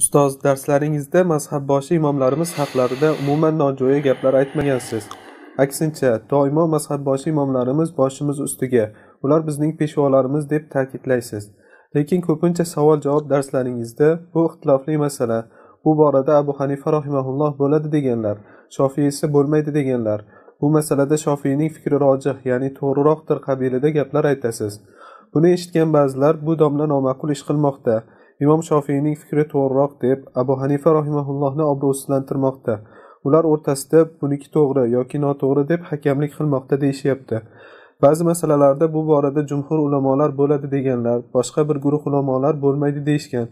ustoz darslaringizda mazhabboshi imomlarimiz haqlarida umuman nojo'ya gaplar aytmagansiz aksincha doimo mazhabboshi imomlarimiz boshimiz ustiga ular bizning peshvolarimiz deb ta'kidlaysiz lekin ko'pincha savol javob darslaringizda bu ixtilofli masala bu borada abu hanifa rahimaulloh bo'ladi deganlar shofiy esa bo'lmaydi deganlar bu masalada shofiyning fikri rojih ya'ni to'g'riroqdir qabilida gaplar aytasiz buni eshitgan ba'zilar bu domla noma'qul ish qilmoqda imom shofiyning fikri to'g'riroq deb abu hanifa rohimaullohni obro'sizlantirmoqda ular o'rtasida buniki to'g'ri yoki noto'g'ri deb hakamlik qilmoqda deyishyapti ba'zi masalalarda bu borada jumhur ulamolar bo'ladi deganlar boshqa bir guruh ulamolar bo'lmaydi deyishgan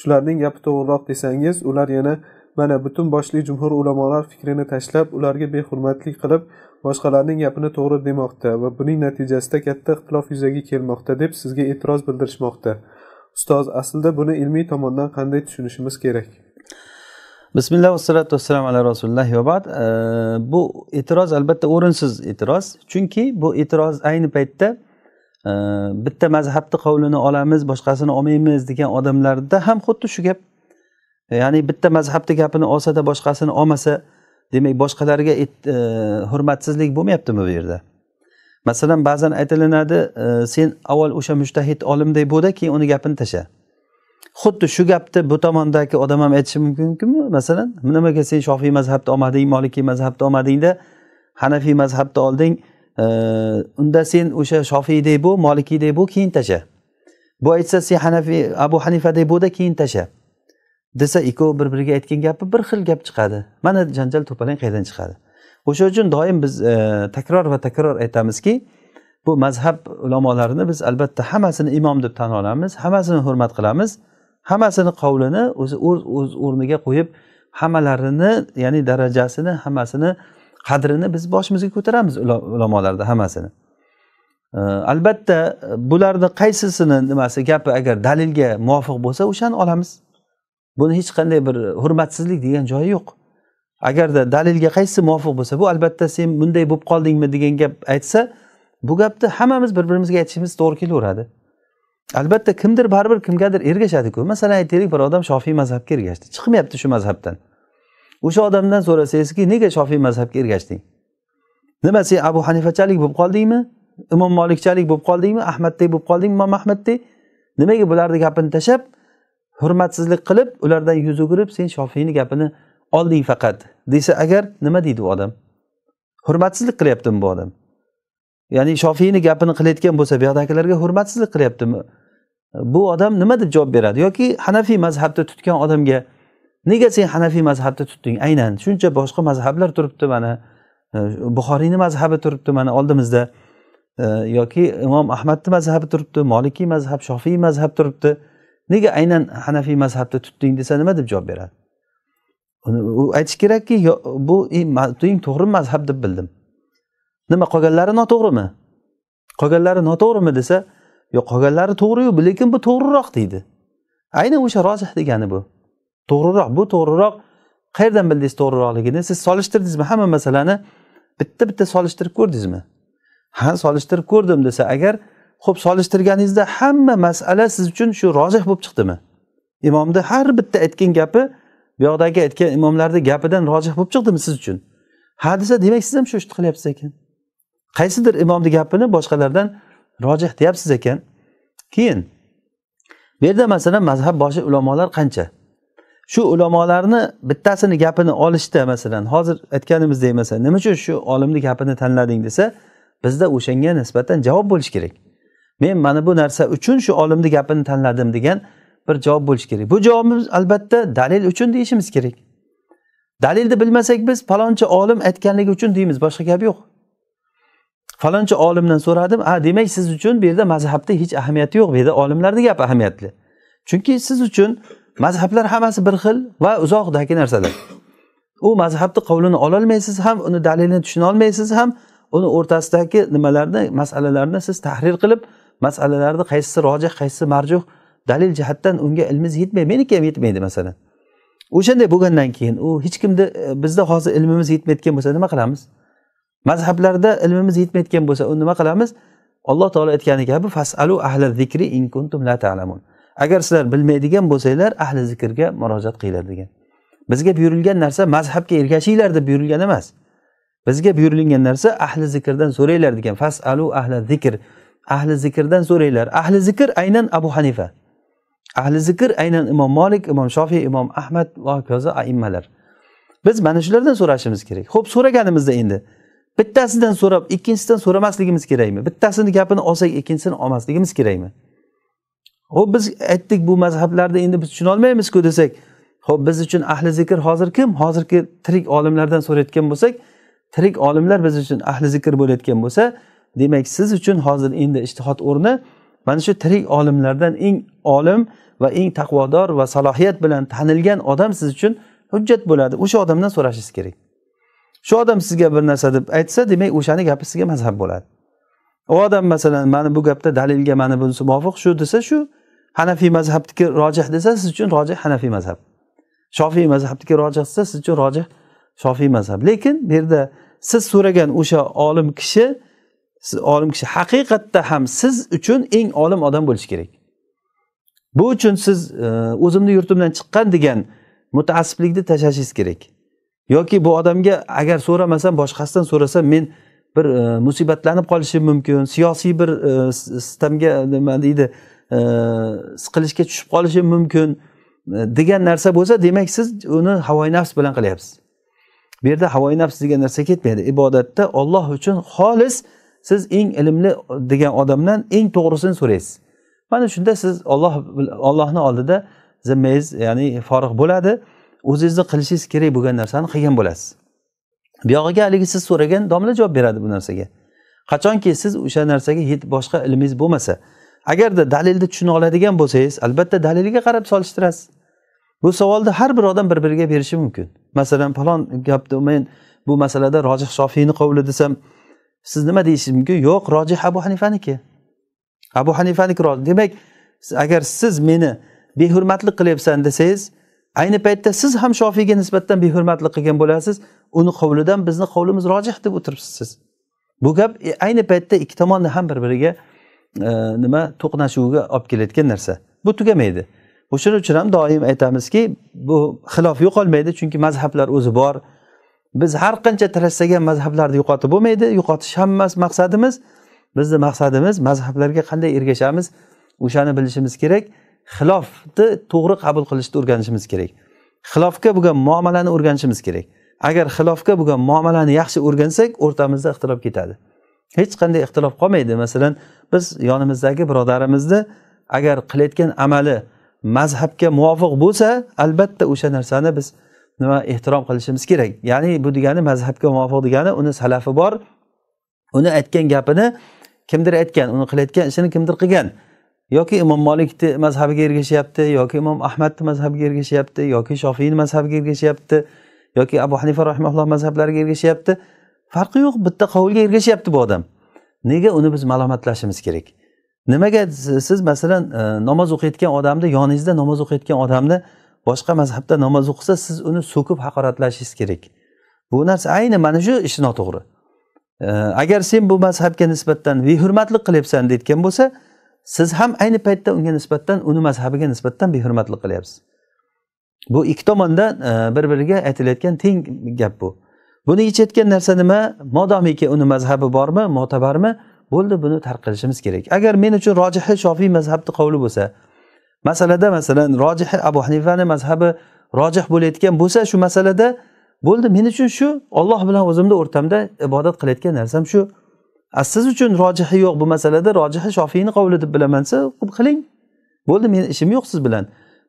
shularning gapi to'g'riroq desangiz ular yana mana butun boshli jumhur ulamolar fikrini tashlab ularga behurmatlik qilib boshqalarning gapini to'g'ri demoqda va buning natijasida katta ixtilof yuzaga kelmoqda deb sizga e'tiroz bildirishmoqda ustoz aslida buni ilmiy tomondan qanday tushunishimiz kerak bismillah vassalatu vassalam ala rasulillah va ba'd bu e'tiroz albatta o'rinsiz e'tiroz chunki bu e'tiroz ayni paytda bitta mazhabni qovlini olamiz boshqasini olmaymiz degan odamlarda ham xuddi shu gap ya'ni bitta mazhabni gapini olsada boshqasini olmasa demak boshqalarga hurmatsizlik bo'lmayaptimi bu yerda masalan ba'zan aytilinadi e, sen avval o'sha mushtahid olimday bo'lda keyin uni gapini tashla xuddi shu gapni bu tomondagi odam ham aytishi mumkinmi masalan nimaga sen shofiy mazhabni olmading molikiy mazhabni olmadingda hanafiy mazhabni olding e, unda sen o'sha shofiyday bo'l molikiyday bo'l keyin tashla bu aytsa sen hanafiy abu hanifaday bo'lda keyin tashla desa ikkovi bir biriga aytgan gapi bir xil gap chiqadi mana janjal to'palang qayerdan chiqadi o'sha uchun doim biz e, takror va takror aytamizki bu mazhab ulamolarini biz albatta hammasini imom deb tan olamiz hammasini hurmat qilamiz hammasini qovlini o'zi o'z o'rniga qo'yib hammalarini ya'ni darajasini hammasini qadrini biz boshimizga ko'taramiz ulamolarni hammasini e, albatta bularni qaysisini nimasi gapi agar dalilga muvofiq bo'lsa o'shani olamiz buni hech qanday bir hurmatsizlik degan joyi yo'q agarda dalilga qaysi muvofiq bo'lsa bu albatta sen bunday bo'lib qoldingmi degan gap aytsa bu gapni hammamiz bir birimizga aytishimiz to'g'ri kelaveradi albatta kimdir baribir kimgadir ergashadiku masalan aytaylik bir odam shofiy mazhabga ergashdi chiqmayapti shu mazhabdan o'sha odamdan so'rasangizki nega shofiy mazhabga ergashding nima sen abu hanifachalik bo'lib qoldingmi imom molikchalik bo'lib qoldingmi ahmaddek bo'lib qoldingmi imom ahmaddek nimaga bularni gapini tashlab hurmatsizlik qilib ulardan yuz o'girib sen shofiyni gapini olding faqat desa agar nima deydi u odam hurmatsizlik qilyaptimi bu odam ya'ni shofiyni gapini qilayotgan bo'lsa bu yoqdagilarga hurmatsizlik qilyaptimi bu odam nima deb javob beradi yoki hanafiy mazhabda tutgan odamga nega sen hanafiy mazhabda tutding aynan shuncha boshqa mazhablar turibdi mana buxoriyni mazhabi turibdi mana oldimizda yoki imom ahmadni mazhabi turibdi molikiy mazhab shofiy mazhab turibdi nega aynan hanafiy mazhabda tutding desa nima deb javob beradi u aytish kerakki bu eng to'g'ri mazhab deb bildim nima qolganlari noto'g'rimi qolganlari noto'g'rimi desa yo'q qolganlari to'g'riyu lekin bu to'g'riroq deydi aynan o'sha rozih degani bu to'g'riroq bu to'g'riroq qayerdan bildingiz to'g'riroqligini siz solishtirdingizmi hamma masalani bitta bitta solishtirib ko'rdingizmi ha solishtirib ko'rdim desa agar ho'p solishtirganingizda hamma masala siz uchun shu rozih bo'lib chiqdimi imomni har bitta aytgan gapi bu yoqdagi aytgan imomlarni gapidan rojih bo'lib chiqdimi siz uchun ha desa demak siz ham shu ishni qilyapsiz ekan qaysidir imomni gapini boshqalardan rojih deyapsiz ekan keyin bu yerda masalan mazhab boshi ulamolar qancha shu ulamolarni bittasini gapini olishda masalan hozir aytganimizdek masalan nima uchun shu olimni gapini tanlading desa bizda o'shanga nisbatan javob bo'lishi kerak men mana bu narsa uchun shu olimni gapini tanladim degan bir javob bo'lishi kerak bu javobimiz albatta dalil uchun deyishimiz kerak dalilni bilmasak biz falonchi olim aytganligi uchun deymiz boshqa gap yo'q falonchi olimdan so'radim a demak siz uchun bu yerda mazhabni hech ahamiyati yo'q bu yerda olimlarni gapi ahamiyatli chunki siz uchun mazhablar hammasi bir xil va uzoqdagi narsalar u mazhabni qovlini ololmaysiz ham uni dalilini tushuna olmaysiz ham uni o'rtasidagi nimalarni masalalarni siz tahrir qilib masalalarni qaysisi rojih qaysisi marjuh dalil jihatdan unga ilmimiz yetmaydi meniki ham yetmaydi masalan o'shanday bo'lgandan keyin u hech kimni e, bizda hozir ilmimiz yetmayotgan bo'lsa nima qilamiz mazhablarda ilmimiz yetmayotgan bo'lsa u nima qilamiz alloh taolo aytgani kabi fasalu ahli zikri in kuntum la ta'lamun agar sizlar bilmaydigan bo'lsanglar ahli zikrga murojaat qilinglar degan bizga buyurilgan narsa mazhabga ergashinglar deb buyurilgan emas bizga buyurilgan narsa ahli zikrdan so'ranglar degan fasalu ahli zikr ahli zikrdan so'ranglar ahli zikr aynan abu hanifa ahli zikr aynan imom molik imom shofiy imom ahmad va hokazo aimmalar biz mana shulardan so'rashimiz kerak ho'p so'raganimizda endi bittasidan so'rab ikkinchisidan so'ramasligimiz kerakmi bittasini gapini olsak ikkinchisini olmasligimiz kerakmi ho'p biz aytdik bu mazhablarni endi biz tushunolmaymizku desak ho'p biz uchun ahli zikr hozir kim hozirgi tirik olimlardan so'rayotgan bo'lsak tirik olimlar biz uchun ahli zikr bo'layotgan bo'lsa demak siz uchun hozir endi ishtihod o'rni mana shu tirik olimlardan eng olim va eng taqvodor va salohiyat bilan tanilgan odam siz uchun hujjat bo'ladi o'sha odamdan so'rashingiz kerak shu odam sizga bir narsa deb aytsa demak o'shani gapi sizga mazhab bo'ladi u odam masalan mana bu gapda dalilga mana bunisi muvofiq shu desa shu hanafiy mazhabniki rojih desa siz uchun rojih hanafiy mazhab shofiy mazhabniki rojih desa siz uchun rojih shofiy mazhab lekin bu yerda siz so'ragan o'sha olim kishi siz olim kishi haqiqatda ham siz uchun eng olim odam bo'lishi kerak bu uchun siz e, o'zimni yurtimdan chiqqan degan mutaassiblikni tashlashingiz kerak yoki bu odamga agar so'ramasam boshqasidan so'rasam men bir e, musibatlanib qolishim mumkin siyosiy bir e, nima deydi e, siqilishga tushib qolishim mumkin e, degan narsa bo'lsa demak siz uni havoyi nafs bilan qilyapsiz bu yerda havoyi nafs degan narsa ketmaydi ibodatda olloh uchun xolis siz eng ilmli degan odamdan eng to'g'risini so'raysiz mana shunda siz olloh ollohni oldida zimmangiz ya'ni forig' bo'ladi o'zingizni qilishingiz kerak bo'lgan narsani qilgan bo'lasiz buyog'iga haligi siz so'ragan domla javob beradi bu narsaga qachonki siz o'sha narsaga yetib boshqa ilmingiz bo'lmasa agarda dalilni tushuna oladigan bo'lsangiz albatta daliliga qarab solishtirasiz bu savolni har bir odam bir biriga berishi mumkin masalan falon gapni men bu masalada rojih shofiyni qovli desam siz nima deyishingiz mumkin yo'q rojih abu hanifaniki abu hanifaniki rozi demak agar siz meni behurmatlik qilyapsan desangiz ayni paytda siz ham shofiyga nisbatan behurmatlik qilgan bo'lasiz uni hovlidan bizni hovlimiz rojih deb o'tiribsiz siz bu gap e, ayni paytda ikki tomonni ham bir biriga e, nima to'qnashuviga olib kelayotgan narsa bu tugamaydi o'shaning uchun ham doim aytamizki bu xilof yo'qolmaydi chunki mazhablar o'zi bor biz har qancha tirashsak ham mazhablarni yo'qotib bo'lmaydi yo'qotish ham emas maqsadimiz bizni maqsadimiz mazhablarga qanday ergashamiz o'shani bilishimiz kerak xilofni to'g'ri qabul qilishni o'rganishimiz kerak xilofga bo'lgan muomalani o'rganishimiz kerak agar xilofga bo'lgan muomalani yaxshi o'rgansak o'rtamizda ixtilof ketadi hech qanday ixtilof qolmaydi masalan biz yonimizdagi birodarimizni agar qilayotgan amali mazhabga muvofiq bo'lsa albatta o'sha narsani biz nima ehtirom qilishimiz kerak ya'ni bu degani mazhabga muvofiq degani uni salafi bor uni aytgan gapini kimdir aytgan uni qilayotgan ishini kimdir qilgan yoki imom molikni mazhabiga ergashyapti yoki imom ahmadni mazhabiga ergashyapti yoki shofiyni mazhabiga ergashyapti yoki abu hanifa rahimalloh mazhablariga ergashyapti farqi yo'q bitta qovulga ergashyapti bu odam nega uni biz malomatlashimiz kerak nimaga siz masalan e, namoz o'qiyotgan odamni yoningizda namoz o'qiyotgan odamni boshqa mazhabda namoz o'qisa siz uni so'kib haqoratlashingiz kerak bu narsa ayni mana shu ish noto'g'ri agar sen bu mazhabga nisbatan behurmatlik qilyapsan deyotgan bo'lsa siz ham ayni paytda unga nisbatan uni mazhabiga nisbatan behurmatlik qilyapsiz bu ikki tomonda e, bir biriga aytilayotgan teng gap bu buni yechayotgan narsa nima modomiki uni mazhabi bormi mo'tabarmi bo'ldi buni tarqilishimiz kerak agar men uchun rojihi shofiy mazhabni qovli bo'lsa masalada masalan rojihi abu hanifani mazhabi rojih bo'layotgan bo'lsa shu masalada bo'ldi men uchun shu olloh bilan o'zimni o'rtamda ibodat qilayotgan narsam shu a siz uchun rojihi yo'q bu masalada rojihi shofiyni qovli deb bilaman desa qiling bo'ldi meni ishim yo'q siz bilan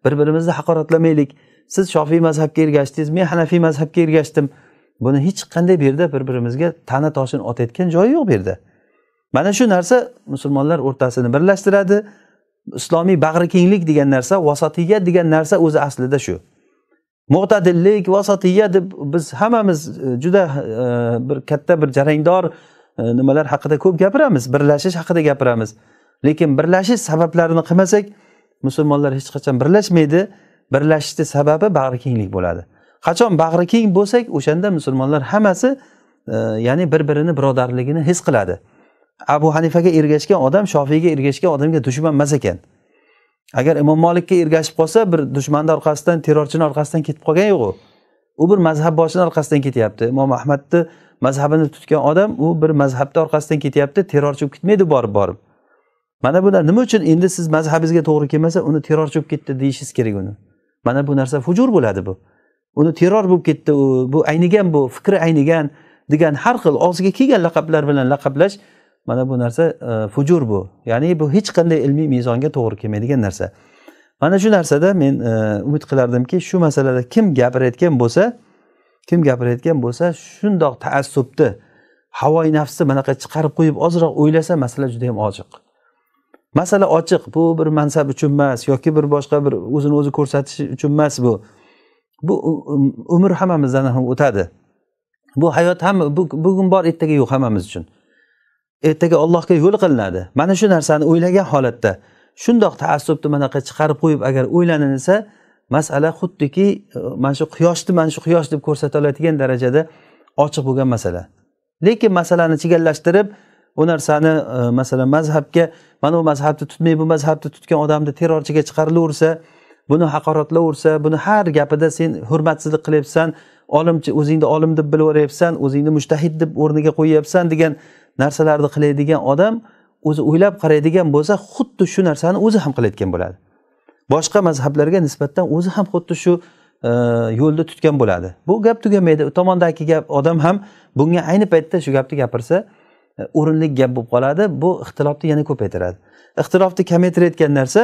bir birimizni haqoratlamaylik siz shofiy mazhabga ergashdingiz men hanafiy mazhabga ergashdim buni hech qanday bu yerda bir birimizga tana toshini otayotgan joyi yo'q bu yerda mana shu narsa musulmonlar o'rtasini birlashtiradi islomiy bag'rikenglik degan narsa vasotiya degan narsa o'zi aslida shu mo'tadillik vasatiyya deb biz hammamiz e, juda e, bir katta bir jarangdor e, nimalar haqida ko'p gapiramiz birlashish haqida gapiramiz lekin birlashish sabablarini qilmasak musulmonlar hech qachon birlashmaydi birlashishni sababi bag'rikenglik bo'ladi qachon bag'rikeng bo'lsak o'shanda musulmonlar hammasi ya'ni bir birini birodarligini his qiladi abu hanifaga ergashgan odam shofiyga ergashgan odamga dushman emas ekan agar imom molikka ergashib qolsa bir dushmanni orqasidan terrorchini orqasidan ketib qolgani yo'q u u bir mazhab boshini orqasidan ketyapti imom ahmadni mazhabini tutgan odam u bir mazhabni orqasidan ketyapti terrorchi bo'lib ketmaydi borib borib mana bular nima uchun endi siz mazhabingizga to'g'ri kelmasa uni terrorchi bo'lib ketdi deyishingiz kerak uni mana bu narsa fujur bo'ladi bu uni terror bo'lib ketdi u bu aynigan bu fikri aynigan degan har xil og'ziga kelgan laqablar bilan laqablash mana bu narsa e, fujur bu ya'ni bu hech qanday ilmiy mezonga to'g'ri kelmaydigan narsa mana shu narsada men e, umid qilardimki shu masalada kim gapirayotgan bo'lsa kim gapirayotgan bo'lsa shundoq taassubni havoyi nafsni manaqa chiqarib qo'yib ozroq o'ylasa masala juda yam ochiq masala ochiq bu bir mansab uchun emas yoki bir boshqa bir o'zini o'zi ko'rsatish uchun emas bu bu um, umr hammamizdan ham o'tadi bu hayot ham bugun bor ertaga yo'q hammamiz uchun ertaga allohga yo'l qilinadi mana shu narsani o'ylagan holatda shundoq taassubni manaqa chiqarib qo'yib agar o'ylanilsa masala xuddiki e, mana shu quyoshni mana shu quyosh deb ko'rsata oladigan darajada ochiq bo'lgan masala lekin masalani chigallashtirib u narsani e, masalan mazhabga mana bu mazhabni tutmay bu mazhabni tutgan odamni terrorchiga chiqarilaversa buni haqoratlaversa buni har gapida sen hurmatsizlik qilyapsan olimchi o'zingni olim deb bilib o'zingni mushtahid deb o'rniga qo'yyapsan degan narsalarni qiladigan odam o'zi o'ylab qaraydigan bo'lsa xuddi shu narsani o'zi ham qilayotgan bo'ladi boshqa mazhablarga nisbatan o'zi ham xuddi shu e, yo'lni tutgan bo'ladi bu gap tugamaydi u tomondagi gap odam ham bunga ayni paytda shu gapni gapirsa e, o'rinli gap bo'lib qoladi bu ixtilofni yana ko'paytiradi ixtilofni kamaytirayotgan narsa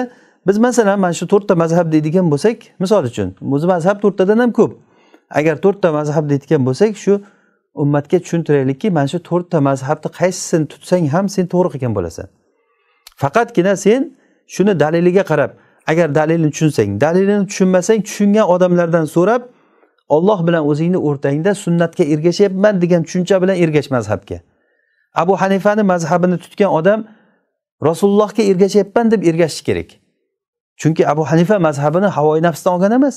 biz masalan mana shu to'rtta mazhab deydigan bo'lsak misol uchun o'zi mazhab to'rttadan ham ko'p agar to'rtta mazhab deydigan bo'lsak shu ummatga tushuntiraylikki mana shu to'rtta mazhabni qaysisini tutsang ham sen to'g'ri qilgan bo'lasan faqatgina sen shuni daliliga qarab agar dalilni tushunsang dalilini tushunmasang tushungan odamlardan so'rab olloh bilan o'zingni o'rtangda sunnatga ergashyapman degan tushuncha bilan ergash mazhabga abu hanifani mazhabini tutgan odam rasulullohga ergashyapman deb ergashishi kerak chunki abu hanifa mazhabini havoyi nafsdan olgan emas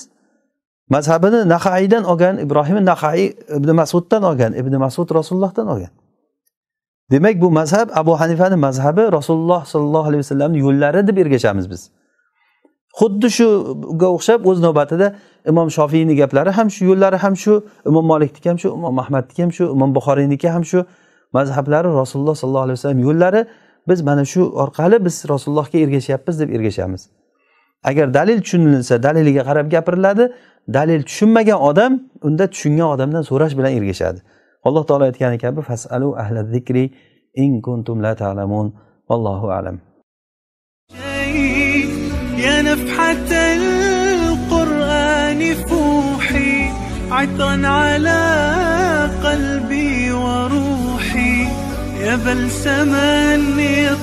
mazhabini nahaiydan olgan ibrohim nahaiy ibn masuddan olgan ibn masud rasulullohdan olgan demak bu mazhab abu hanifani mazhabi rasululloh sollallohu alayhi vasallamni yo'llari deb ergashamiz biz xuddi shuga o'xshab o'z navbatida imom shofiyni gaplari ham shu yo'llari ham shu imom molikniki ham shu imom ahmadniki ham shu imom buxoriyniki ham shu mazhablari rasululloh sollallohu alayhi vasallam yo'llari biz mana shu orqali biz rasulullohga ergashyapmiz deb ergashamiz agar dalil tushunilsa daliliga qarab gapiriladi dalil tushunmagan odam unda tushungan odamdan so'rash bilan ergashadi alloh taolo aytgani kabi fasalu ahla zikri in kuntum la ta'lamun vallohu alam عطرا على قلبي وروحي يا بلسما